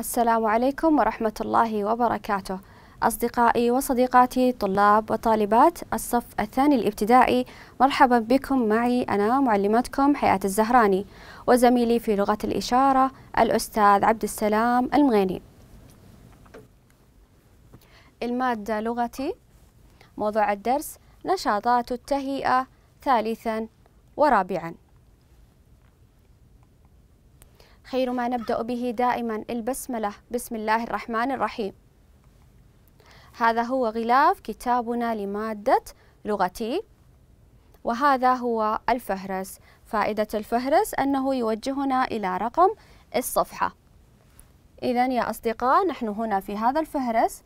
السلام عليكم ورحمة الله وبركاته أصدقائي وصديقاتي طلاب وطالبات الصف الثاني الابتدائي مرحبا بكم معي أنا معلمتكم حياة الزهراني وزميلي في لغة الإشارة الأستاذ عبد السلام المغيني المادة لغتي موضوع الدرس نشاطات التهيئة ثالثا ورابعا خير ما نبدأ به دائما البسملة بسم الله الرحمن الرحيم هذا هو غلاف كتابنا لمادة لغتي وهذا هو الفهرس فائدة الفهرس أنه يوجهنا إلى رقم الصفحة إذا يا أصدقاء نحن هنا في هذا الفهرس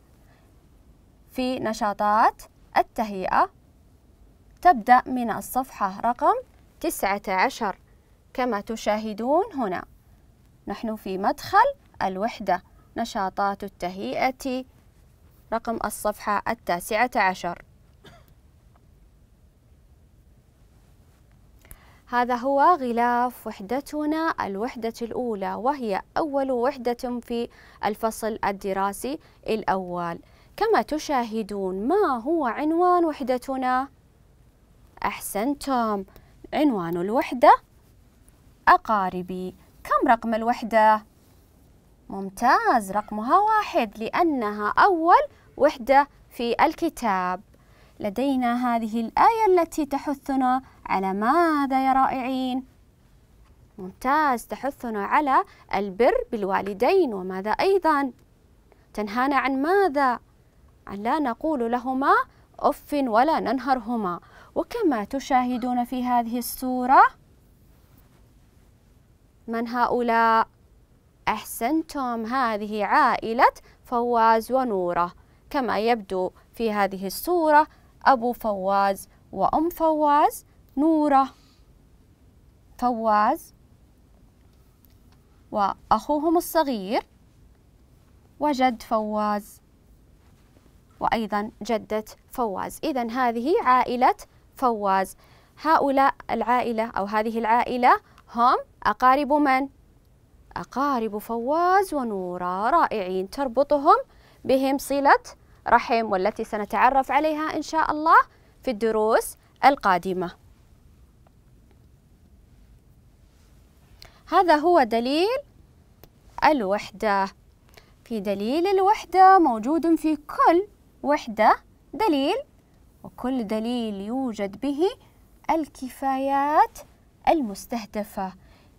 في نشاطات التهيئة تبدأ من الصفحة رقم 19 كما تشاهدون هنا نحن في مدخل الوحدة نشاطات التهيئة رقم الصفحة التاسعة عشر هذا هو غلاف وحدتنا الوحدة الأولى وهي أول وحدة في الفصل الدراسي الأول كما تشاهدون ما هو عنوان وحدتنا؟ أحسنتم عنوان الوحدة أقاربي كم رقم الوحدة؟ ممتاز رقمها واحد لأنها أول وحدة في الكتاب لدينا هذه الآية التي تحثنا على ماذا يا رائعين؟ ممتاز تحثنا على البر بالوالدين وماذا أيضا؟ تنهانا عن ماذا؟ أن لا نقول لهما أف ولا ننهرهما وكما تشاهدون في هذه السورة من هؤلاء؟ أحسنتم هذه عائلة فواز ونورة كما يبدو في هذه الصورة أبو فواز وأم فواز نورة فواز وأخوهم الصغير وجد فواز وأيضا جدة فواز إذا هذه عائلة فواز هؤلاء العائلة أو هذه العائلة هم أقارب من؟ أقارب فواز ونورا رائعين تربطهم بهم صلة رحم والتي سنتعرف عليها إن شاء الله في الدروس القادمة هذا هو دليل الوحدة في دليل الوحدة موجود في كل وحدة دليل وكل دليل يوجد به الكفايات المستهدفة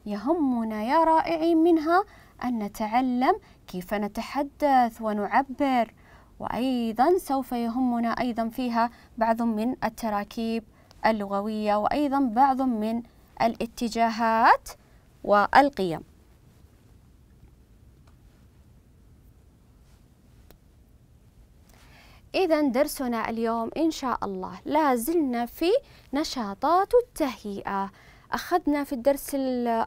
يهمنا يا رائعين منها أن نتعلم كيف نتحدث ونعبر وأيضا سوف يهمنا أيضا فيها بعض من التراكيب اللغوية وأيضا بعض من الاتجاهات والقيم إذا درسنا اليوم إن شاء الله لازلنا في نشاطات التهيئة أخذنا في الدرس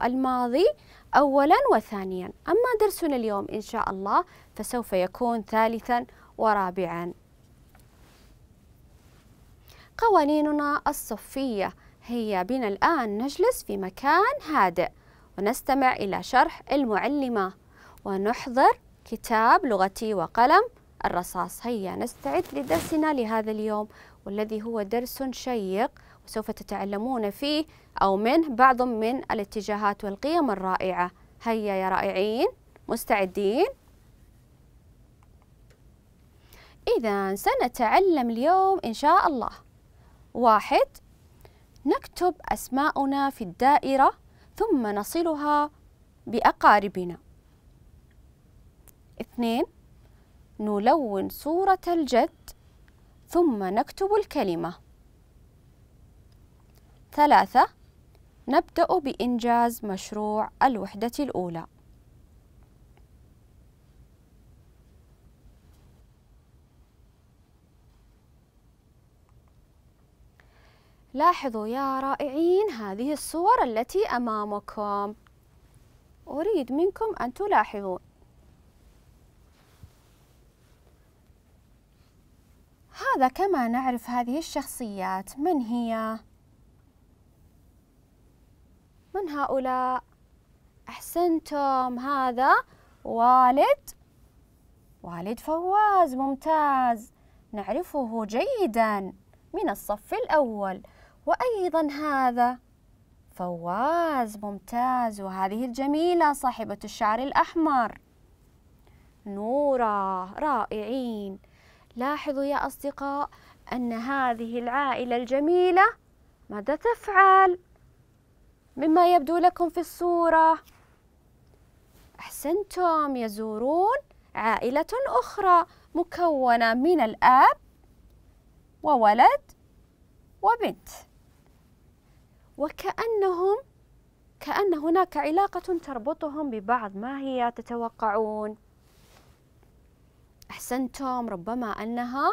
الماضي أولا وثانيا أما درسنا اليوم إن شاء الله فسوف يكون ثالثا ورابعا قوانيننا الصفية هي بنا الآن نجلس في مكان هادئ ونستمع إلى شرح المعلمة ونحضر كتاب لغتي وقلم الرصاص هيا نستعد لدرسنا لهذا اليوم والذي هو درس شيق وسوف تتعلمون فيه أو منه بعض من الاتجاهات والقيم الرائعة هيا يا رائعين مستعدين إذا سنتعلم اليوم إن شاء الله واحد نكتب أسماؤنا في الدائرة ثم نصلها بأقاربنا اثنين نلون صورة الجد ثم نكتب الكلمة ثلاثة نبدأ بإنجاز مشروع الوحدة الأولى لاحظوا يا رائعين هذه الصور التي أمامكم أريد منكم أن تلاحظوا هذا كما نعرف هذه الشخصيات من هي؟ من هؤلاء أحسنتم هذا والد والد فواز ممتاز نعرفه جيدا من الصف الأول وأيضا هذا فواز ممتاز وهذه الجميلة صاحبة الشعر الأحمر نورا رائعين لاحظوا يا أصدقاء أن هذه العائلة الجميلة ماذا تفعل؟ مما يبدو لكم في الصورة أحسنتم يزورون عائلة أخرى مكونة من الأب وولد وبنت وكأنهم كأن هناك علاقة تربطهم ببعض ما هي تتوقعون أحسنتم ربما أنها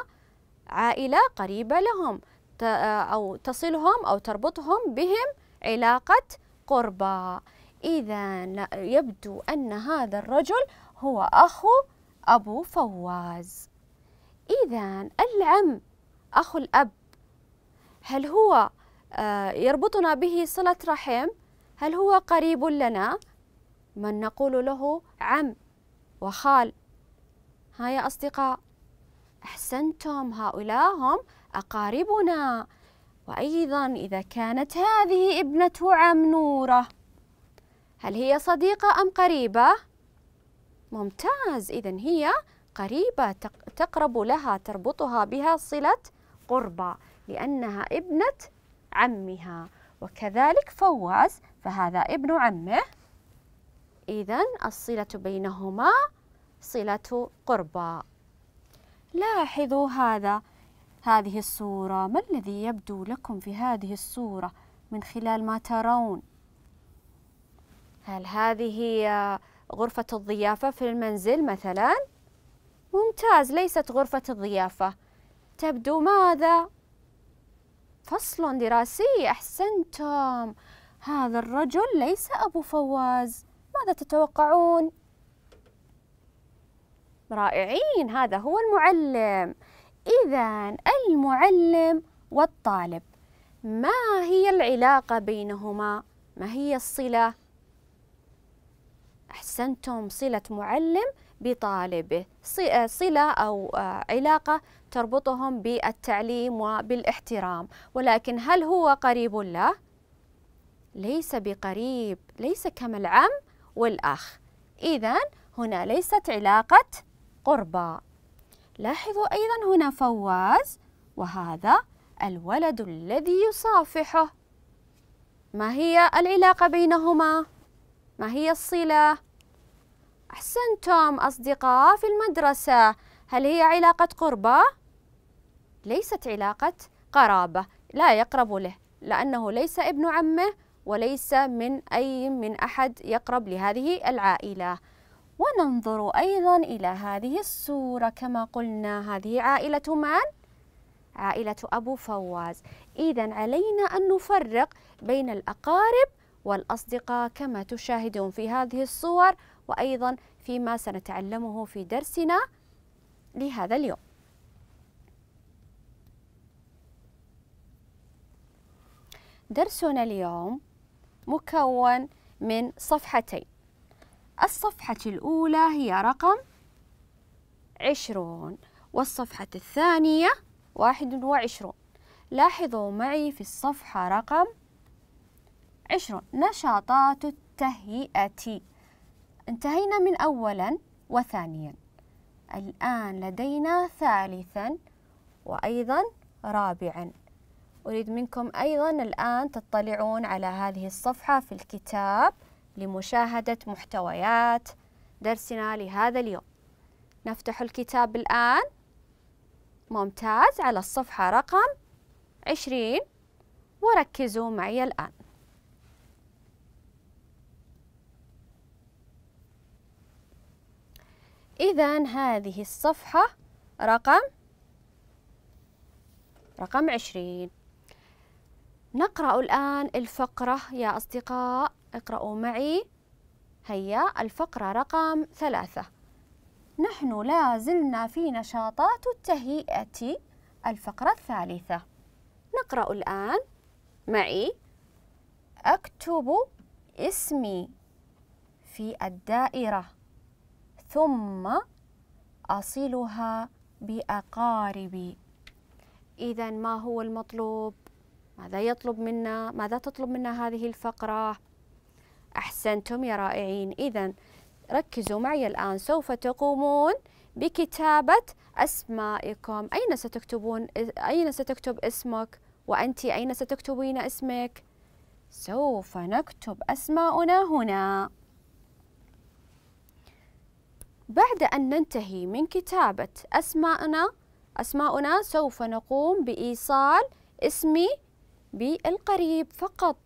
عائلة قريبة لهم أو تصلهم أو تربطهم بهم علاقة قربى إذا يبدو أن هذا الرجل هو أخو أبو فواز إذا العم أخو الأب هل هو آه، يربطنا به صلة رحم؟ هل هو قريب لنا؟ من نقول له عم وخال ها يا أصدقاء أحسنتم هؤلاء هم أقاربنا وأيضا إذا كانت هذه ابنة عم نورة هل هي صديقة أم قريبة؟ ممتاز إذا هي قريبة تقرب لها تربطها بها صلة قربى لأنها ابنة عمها وكذلك فواز فهذا ابن عمه إذا الصلة بينهما صلة قربى لاحظوا هذا هذه الصورة ما الذي يبدو لكم في هذه الصورة من خلال ما ترون هل هذه هي آه، غرفة الضيافة في المنزل مثلا؟ ممتاز ليست غرفة الضيافة تبدو ماذا؟ فصل دراسي أحسنتم هذا الرجل ليس أبو فواز ماذا تتوقعون؟ رائعين هذا هو المعلم إذا المعلم والطالب ما هي العلاقة بينهما؟ ما هي الصلة؟ أحسنتم صلة معلم بطالبه صلة أو آه، علاقة تربطهم بالتعليم وبالاحترام ولكن هل هو قريب له؟ ليس بقريب ليس كما العم والأخ إذا هنا ليست علاقة قربى لاحظوا أيضا هنا فواز وهذا الولد الذي يصافحه ما هي العلاقة بينهما؟ ما هي الصلة؟ أحسنتم أصدقاء في المدرسة هل هي علاقة قربة؟ ليست علاقة قرابة لا يقرب له لأنه ليس ابن عمه وليس من أي من أحد يقرب لهذه العائلة وننظر أيضا إلى هذه الصورة كما قلنا هذه عائلة من؟ عائلة أبو فواز إذا علينا أن نفرق بين الأقارب والأصدقاء كما تشاهدون في هذه الصور وأيضا فيما سنتعلمه في درسنا لهذا اليوم درسنا اليوم مكون من صفحتين الصفحة الأولى هي رقم عشرون والصفحة الثانية واحد وعشرون لاحظوا معي في الصفحة رقم عشرون نشاطات التهيئة انتهينا من أولا وثانيا الآن لدينا ثالثا وأيضا رابعا أريد منكم أيضا الآن تطلعون على هذه الصفحة في الكتاب لمشاهدة محتويات درسنا لهذا اليوم نفتح الكتاب الآن ممتاز على الصفحة رقم 20 وركزوا معي الآن إذا هذه الصفحة رقم رقم عشرين نقرأ الآن الفقرة يا أصدقاء اقرأوا معي هيا الفقرة رقم ثلاثة نحن لا زلنا في نشاطات التهيئة الفقرة الثالثة نقرأ الآن معي أكتب اسمي في الدائرة ثم أصلها بأقاربي إذا ما هو المطلوب؟ ماذا يطلب منا؟ ماذا تطلب منا هذه الفقرة؟ أحسنتم يا رائعين إذا ركزوا معي الآن سوف تقومون بكتابة أسمائكم أين ستكتبون أين ستكتب اسمك وأنت أين ستكتبين اسمك سوف نكتب أسماؤنا هنا بعد أن ننتهي من كتابة أسماءنا أسماؤنا سوف نقوم بإيصال اسمي بالقريب فقط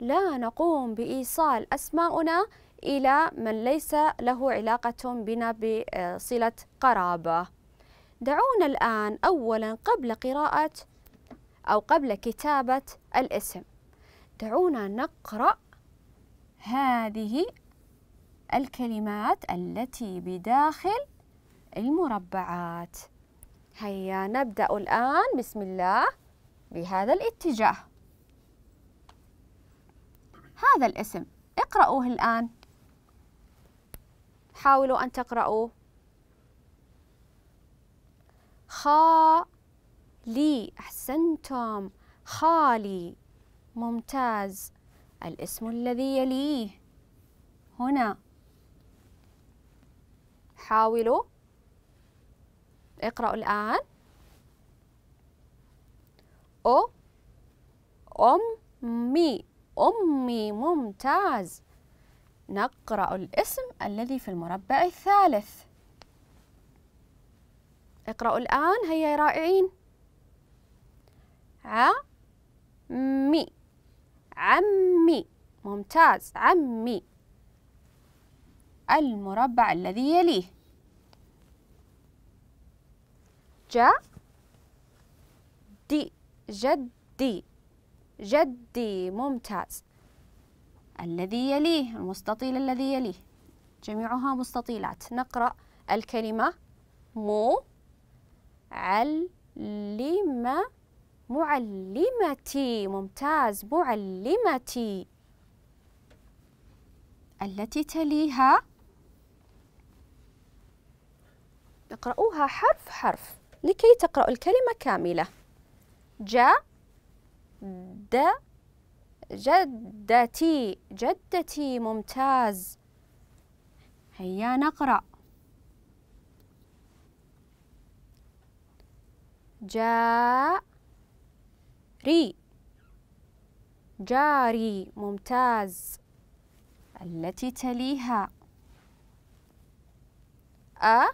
لا نقوم بإيصال أسماؤنا إلى من ليس له علاقة بنا بصلة قرابة دعونا الآن أولا قبل قراءة أو قبل كتابة الاسم دعونا نقرأ هذه الكلمات التي بداخل المربعات هيا نبدأ الآن بسم الله بهذا الاتجاه هذا الاسم اقرأوه الآن حاولوا أن تقرأوه خالي أحسنتم خالي ممتاز الاسم الذي يليه هنا حاولوا اقرأوا الآن أو أمي أمي ممتاز نقرأ الاسم الذي في المربع الثالث اقرأوا الآن هيا يا رائعين عمي عمي ممتاز عمي المربع الذي يليه جدي جدي جدي ممتاز الذي يليه المستطيل الذي يليه جميعها مستطيلات نقرأ الكلمة مو علم معلمتي ممتاز معلمتي التي تليها اقرأوها حرف حرف لكي تقرأوا الكلمة كاملة جاء د جدتي جدتي ممتاز هيا نقرأ جاري جاري ممتاز التي تليها أ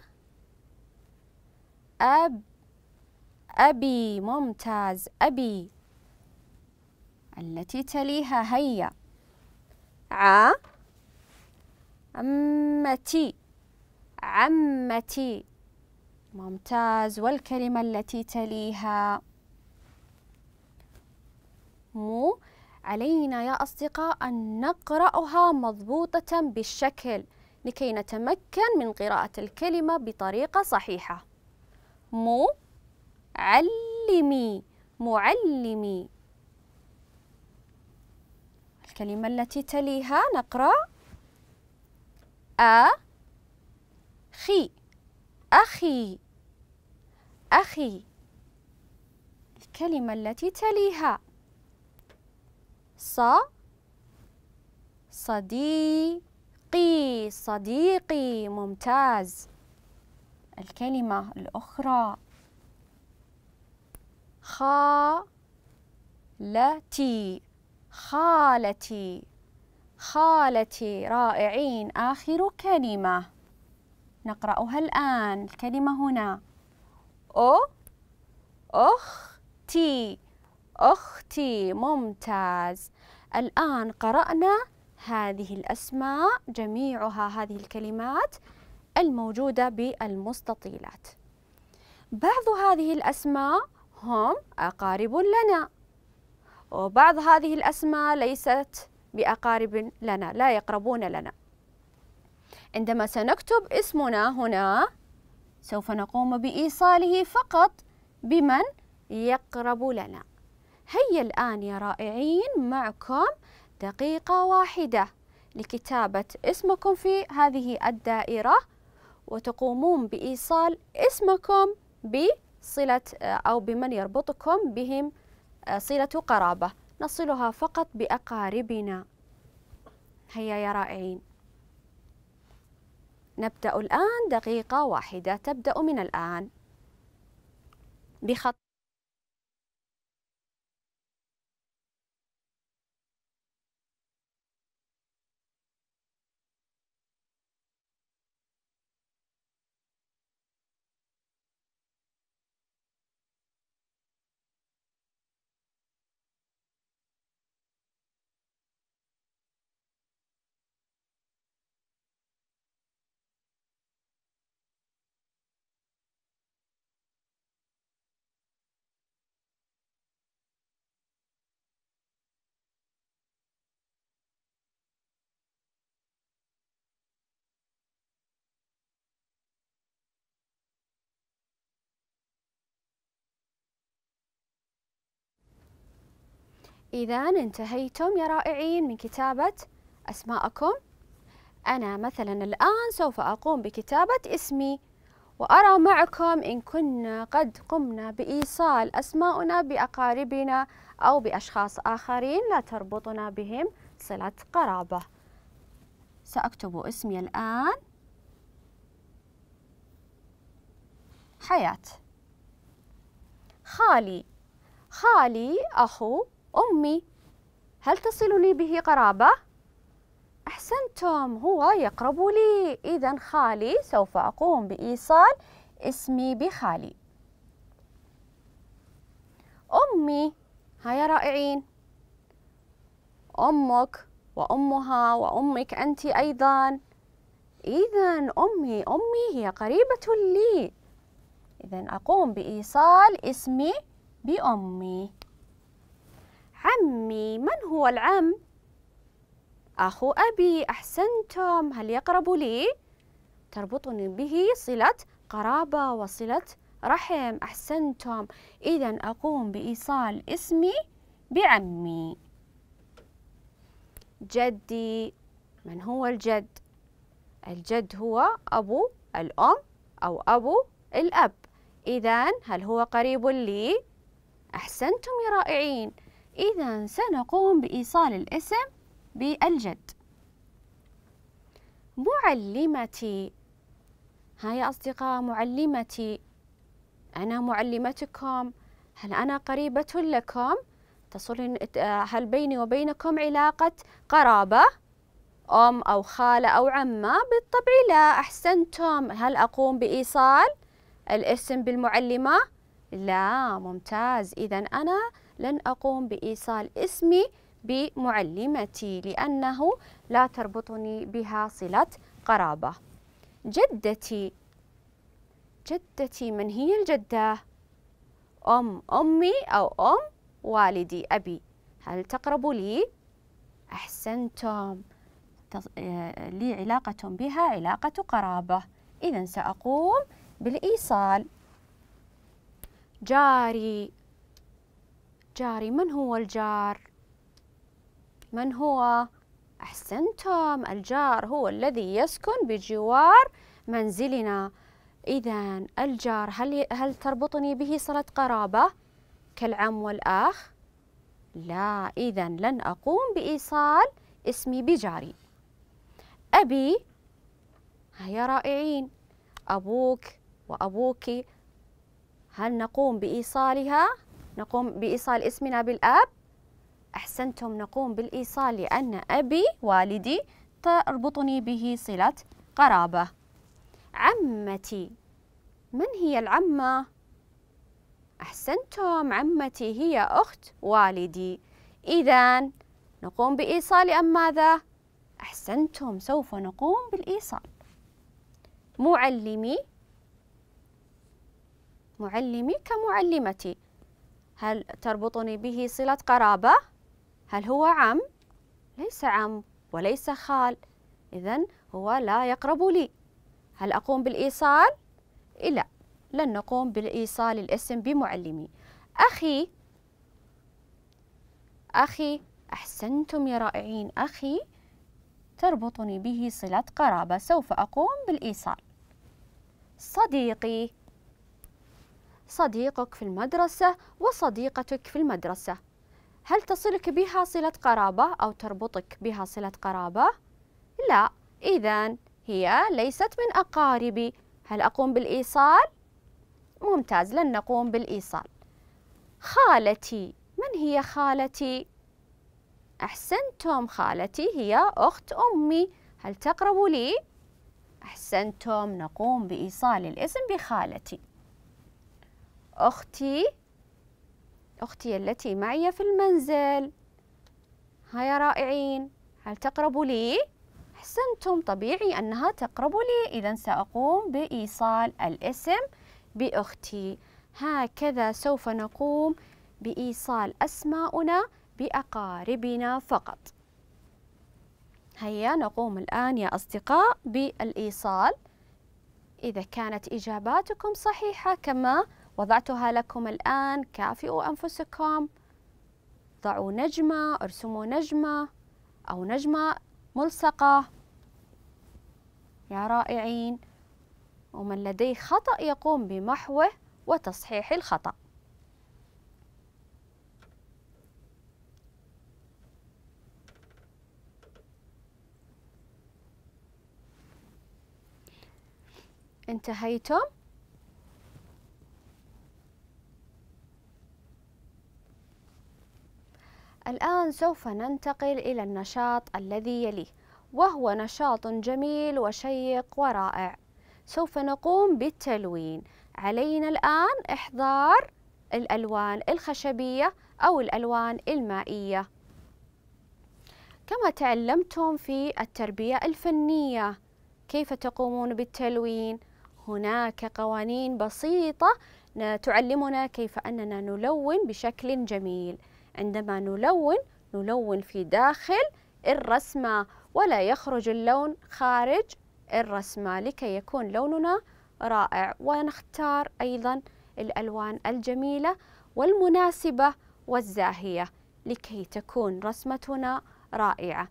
أب أبي ممتاز أبي التي تليها هيا ع عمتي عمتي ممتاز والكلمة التي تليها مو علينا يا أصدقاء أن نقرأها مضبوطة بالشكل لكي نتمكن من قراءة الكلمة بطريقة صحيحة مو علمي معلمي الكلمة التي تليها نقرأ أخي أخي أخي الكلمة التي تليها ص صديقي صديقي ممتاز الكلمة الأخرى خالتي خالتي خالتي رائعين آخر كلمة نقرأها الآن الكلمة هنا أو أختي أختي ممتاز الآن قرأنا هذه الأسماء جميعها هذه الكلمات الموجودة بالمستطيلات بعض هذه الأسماء هم أقارب لنا وبعض هذه الأسماء ليست بأقارب لنا لا يقربون لنا عندما سنكتب اسمنا هنا سوف نقوم بإيصاله فقط بمن يقرب لنا هيا الآن يا رائعين معكم دقيقة واحدة لكتابة اسمكم في هذه الدائرة وتقومون بإيصال اسمكم بصلة أو بمن يربطكم بهم صلة قرابة نصلها فقط بأقاربنا هيا يا رائعين نبدأ الآن دقيقة واحدة تبدأ من الآن بخط إذا انتهيتم يا رائعين من كتابة أسماءكم أنا مثلا الآن سوف أقوم بكتابة اسمي وأرى معكم إن كنا قد قمنا بإيصال أسماؤنا بأقاربنا أو بأشخاص آخرين لا تربطنا بهم صلة قرابة سأكتب اسمي الآن حياة خالي خالي أخو أمي هل تصل لي به قرابة؟ أحسنتم هو يقرب لي إذا خالي سوف أقوم بإيصال اسمي بخالي أمي هيا رائعين أمك وأمها وأمك أنت أيضا إذا أمي أمي هي قريبة لي إذا أقوم بإيصال اسمي بأمي عمي من هو العم؟ أخو أبي أحسنتم هل يقرب لي؟ تربطني به صلة قرابة وصلة رحم أحسنتم إذا أقوم بإيصال اسمي بعمي جدي من هو الجد؟ الجد هو أبو الأم أو أبو الأب إذا هل هو قريب لي؟ أحسنتم يا رائعين إذا سنقوم بإيصال الاسم بالجد معلمتي ها يا أصدقاء معلمتي أنا معلمتكم هل أنا قريبة لكم تصل هل بيني وبينكم علاقة قرابة أم أو خالة أو عمة بالطبع لا أحسنتم هل أقوم بإيصال الاسم بالمعلمة لا ممتاز إذا أنا لن أقوم بإيصال اسمي بمعلمتي لأنه لا تربطني بها صلة قرابة جدتي جدتي من هي الجدة؟ أم أمي أو أم والدي أبي هل تقرب لي؟ أحسنتم آه، لي علاقة بها علاقة قرابة إذا سأقوم بالإيصال جاري جاري من هو الجار من هو أحسنتم الجار هو الذي يسكن بجوار منزلنا إذا الجار هل, هل تربطني به صلة قرابة كالعم والأخ؟ لا إذا لن أقوم بإيصال اسمي بجاري أبي هيا رائعين أبوك وأبوك هل نقوم بإيصالها؟ نقوم بإيصال اسمنا بالآب أحسنتم نقوم بالإيصال لأن أبي والدي تربطني به صلة قرابة عمتي من هي العمة؟ أحسنتم عمتي هي أخت والدي إذا نقوم بإيصال أم ماذا؟ أحسنتم سوف نقوم بالإيصال معلمي معلمي كمعلمتي هل تربطني به صلة قرابة؟ هل هو عم؟ ليس عم وليس خال إذا هو لا يقرب لي هل أقوم بالإيصال؟ لا لن نقوم بالإيصال الاسم بمعلمي أخي أخي أحسنتم يا رائعين أخي تربطني به صلة قرابة سوف أقوم بالإيصال صديقي صديقك في المدرسة وصديقتك في المدرسة هل تصلك بها صلة قرابة أو تربطك بها صلة قرابة؟ لا إذا هي ليست من أقاربي هل أقوم بالإيصال؟ ممتاز لن نقوم بالإيصال خالتي من هي خالتي؟ أحسنتم خالتي هي أخت أمي هل تقرب لي؟ أحسنتم نقوم بإيصال الاسم بخالتي أختي أختي التي معي في المنزل هيا رائعين هل تقرب لي؟ أحسنتم طبيعي أنها تقرب لي إذا سأقوم بإيصال الاسم بأختي هكذا سوف نقوم بإيصال أسماؤنا بأقاربنا فقط هيا نقوم الآن يا أصدقاء بالإيصال إذا كانت إجاباتكم صحيحة كما وضعتها لكم الآن كافئوا أنفسكم ضعوا نجمة ارسموا نجمة أو نجمة ملصقة يا رائعين ومن لديه خطأ يقوم بمحوه وتصحيح الخطأ انتهيتم؟ الآن سوف ننتقل إلى النشاط الذي يليه وهو نشاط جميل وشيق ورائع سوف نقوم بالتلوين علينا الآن إحضار الألوان الخشبية أو الألوان المائية كما تعلمتم في التربية الفنية كيف تقومون بالتلوين هناك قوانين بسيطة تعلمنا كيف أننا نلون بشكل جميل عندما نلون نلون في داخل الرسمة ولا يخرج اللون خارج الرسمة لكي يكون لوننا رائع ونختار أيضا الألوان الجميلة والمناسبة والزاهية لكي تكون رسمتنا رائعة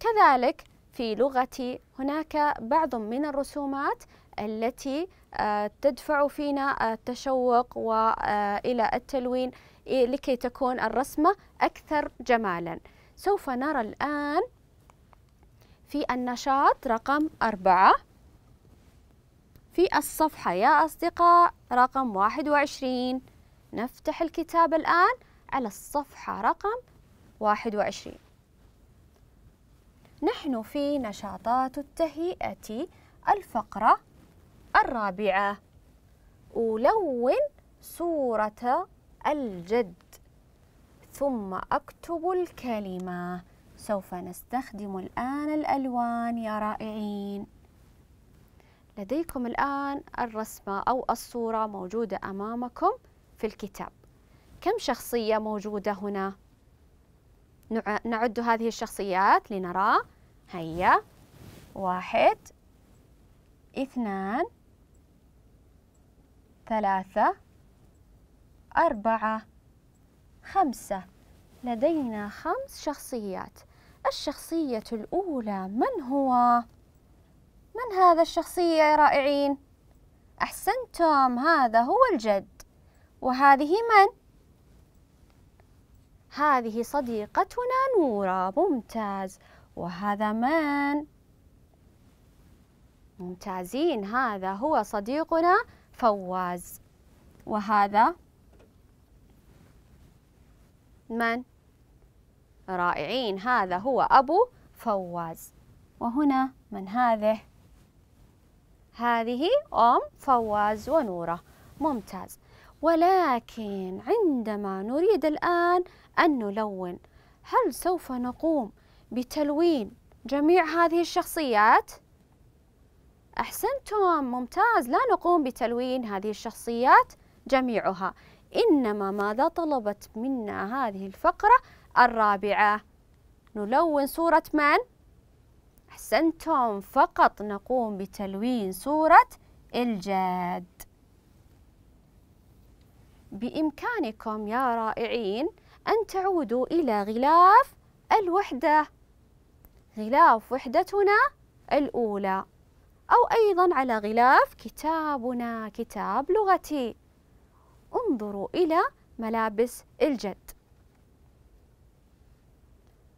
كذلك في لغتي هناك بعض من الرسومات التي آه، تدفع فينا التشوق وإلى آه، التلوين إيه، لكي تكون الرسمة أكثر جمالا سوف نرى الآن في النشاط رقم أربعة في الصفحة يا أصدقاء رقم واحد وعشرين نفتح الكتاب الآن على الصفحة رقم واحد وعشرين نحن في نشاطات التهيئة الفقرة الرابعة ألون صورة الجد ثم أكتب الكلمة سوف نستخدم الآن الألوان يا رائعين لديكم الآن الرسمة أو الصورة موجودة أمامكم في الكتاب كم شخصية موجودة هنا؟ نعد هذه الشخصيات لنرى هيا واحد اثنان ثلاثة أربعة خمسة لدينا خمس شخصيات الشخصية الأولى من هو؟ من هذا الشخصية يا رائعين؟ أحسنتم هذا هو الجد وهذه من؟ هذه صديقتنا نورة ممتاز وهذا من؟ ممتازين هذا هو صديقنا فواز وهذا من؟ رائعين هذا هو أبو فواز وهنا من هذه؟ هذه أم فواز ونورة ممتاز ولكن عندما نريد الآن أن نلون هل سوف نقوم بتلوين جميع هذه الشخصيات؟ أحسنتم ممتاز لا نقوم بتلوين هذه الشخصيات جميعها إنما ماذا طلبت منا هذه الفقرة الرابعة نلون صورة من؟ أحسنتم فقط نقوم بتلوين صورة الجاد بإمكانكم يا رائعين أن تعودوا إلى غلاف الوحدة غلاف وحدتنا الأولى أو أيضا على غلاف كتابنا كتاب لغتي انظروا إلى ملابس الجد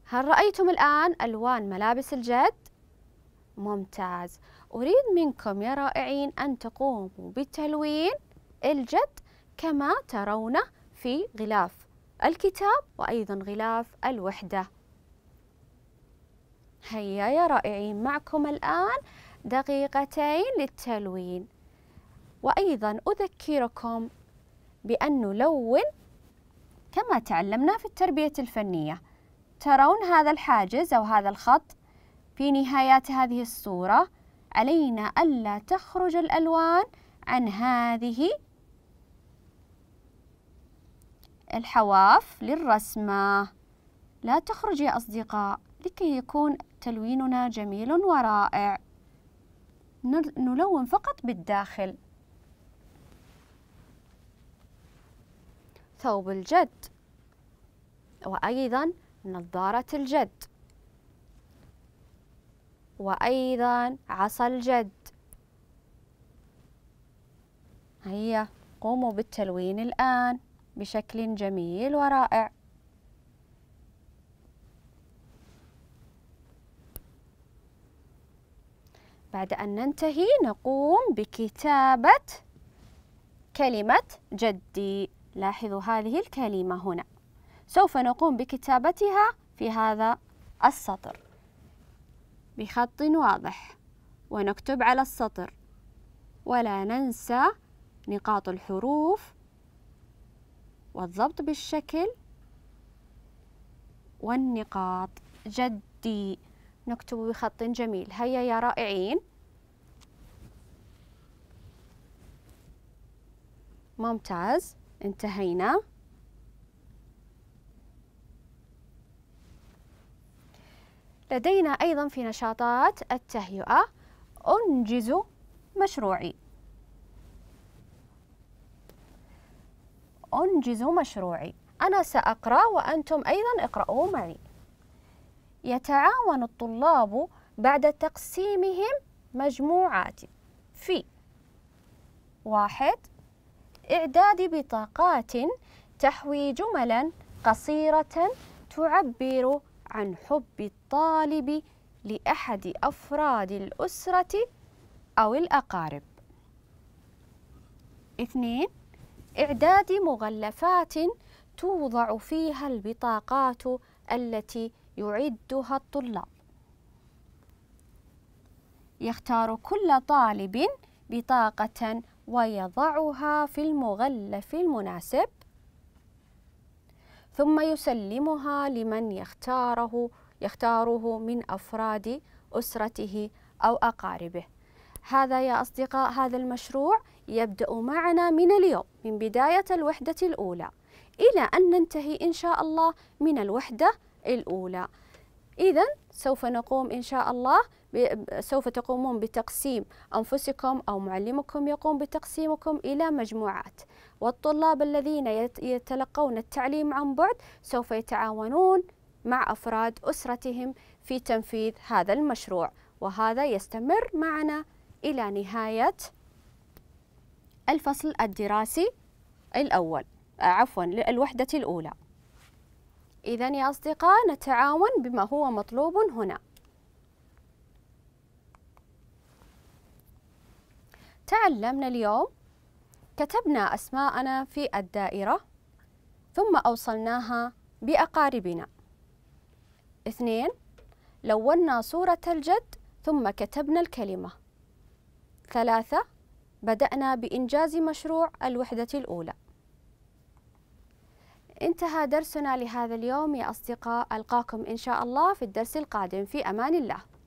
هل رأيتم الآن ألوان ملابس الجد؟ ممتاز أريد منكم يا رائعين أن تقوموا بتلوين الجد كما ترونه في غلاف الكتاب وأيضا غلاف الوحدة هيا يا رائعين معكم الآن دقيقتين للتلوين وأيضا أذكركم بأن نلون كما تعلمنا في التربية الفنية ترون هذا الحاجز أو هذا الخط في نهايات هذه الصورة علينا ألا تخرج الألوان عن هذه الحواف للرسمة لا تخرج يا أصدقاء لكي يكون تلويننا جميل ورائع نلون فقط بالداخل ثوب الجد وأيضا نظارة الجد وأيضا عصا الجد هيا قوموا بالتلوين الآن بشكل جميل ورائع بعد أن ننتهي نقوم بكتابة كلمة جدي لاحظوا هذه الكلمة هنا سوف نقوم بكتابتها في هذا السطر بخط واضح ونكتب على السطر ولا ننسى نقاط الحروف والضبط بالشكل والنقاط جدي نكتب بخط جميل هيا يا رائعين ممتاز انتهينا لدينا أيضا في نشاطات التهيئة أنجز مشروعي أنجز مشروعي أنا سأقرأ وأنتم أيضا اقرأوا معي يتعاون الطلاب بعد تقسيمهم مجموعات في واحد إعداد بطاقات تحوي جملا قصيرة تعبر عن حب الطالب لأحد أفراد الأسرة أو الأقارب. اثنين إعداد مغلفات توضع فيها البطاقات التي يعدها الطلاب. يختار كل طالب بطاقة ويضعها في المغلف المناسب ثم يسلمها لمن يختاره يختاره من أفراد أسرته أو أقاربه هذا يا أصدقاء هذا المشروع يبدأ معنا من اليوم من بداية الوحدة الأولى إلى أن ننتهي إن شاء الله من الوحدة الأولى إذا سوف نقوم إن شاء الله سوف تقومون بتقسيم أنفسكم أو معلمكم يقوم بتقسيمكم إلى مجموعات والطلاب الذين يتلقون التعليم عن بعد سوف يتعاونون مع أفراد أسرتهم في تنفيذ هذا المشروع وهذا يستمر معنا إلى نهاية الفصل الدراسي الأول آه، عفوا الوحدة الأولى إذا يا أصدقاء نتعاون بما هو مطلوب هنا تعلمنا اليوم كتبنا أسماءنا في الدائرة ثم أوصلناها بأقاربنا اثنين لونا صورة الجد ثم كتبنا الكلمة ثلاثة بدأنا بإنجاز مشروع الوحدة الأولى انتهى درسنا لهذا اليوم يا أصدقاء ألقاكم إن شاء الله في الدرس القادم في أمان الله